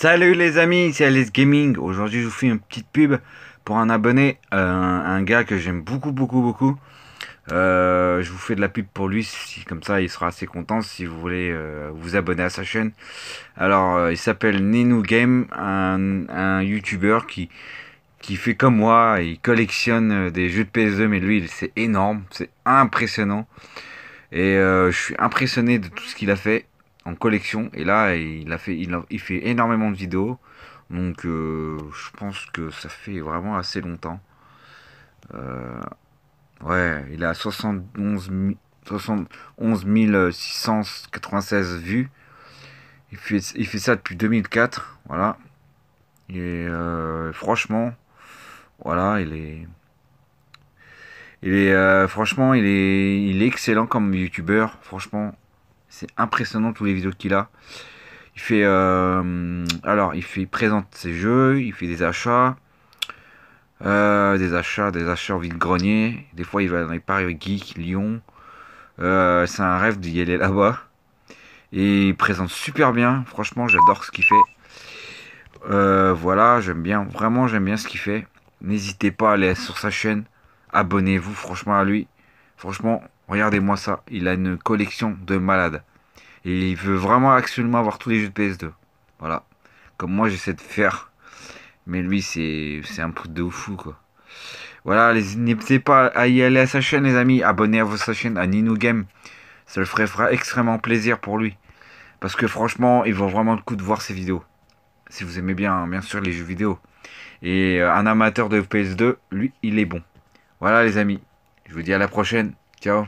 Salut les amis, c'est Alice Gaming. Aujourd'hui, je vous fais une petite pub pour un abonné, euh, un gars que j'aime beaucoup, beaucoup, beaucoup. Euh, je vous fais de la pub pour lui, si, comme ça il sera assez content si vous voulez euh, vous abonner à sa chaîne. Alors, il s'appelle Nenu Game, un, youtuber qui, qui fait comme moi, il collectionne des jeux de PS2, mais lui, c'est énorme, c'est impressionnant. Et je suis impressionné de tout ce qu'il a fait collection. Et là, il, a fait, il, il fait énormément de vidéos. Donc, euh, je pense que ça fait vraiment assez longtemps. Euh, ouais, il a 71, 71 696 vues. Il fait, il fait ça depuis 2004. Voilà. Et euh, franchement, voilà, il est. Il est franchement, il est, il est excellent comme youtubeur. Franchement, c'est impressionnant tous les vidéos qu'il a. Il fait, euh, alors, il fait présente ses jeux, il fait des achats, euh, des achats, des achats en ville grenier. Des fois, il va dans les paris geek, Lyon. Euh, c'est un rêve d'y aller là-bas. Et il présente super bien. Franchement, j'adore ce qu'il fait. voilà, j'aime bien, vraiment, j'aime bien ce qu'il fait. N'hésitez pas à aller sur sa chaîne. Abonnez-vous, franchement, à lui. Franchement, Regardez-moi ça, il a une collection de malades. Et il veut vraiment absolument, avoir tous les jeux de PS2. Voilà. Comme moi j'essaie de faire. Mais lui c'est un peu de fou quoi. Voilà, n'hésitez pas à y aller à sa chaîne les amis. Abonnez-vous à sa chaîne, à Nino Game. Ça le ferait, fera extrêmement plaisir pour lui. Parce que franchement, il vaut vraiment le coup de voir ses vidéos. Si vous aimez bien, bien sûr, les jeux vidéo. Et euh, un amateur de PS2, lui, il est bon. Voilà les amis, je vous dis à la prochaine. Ciao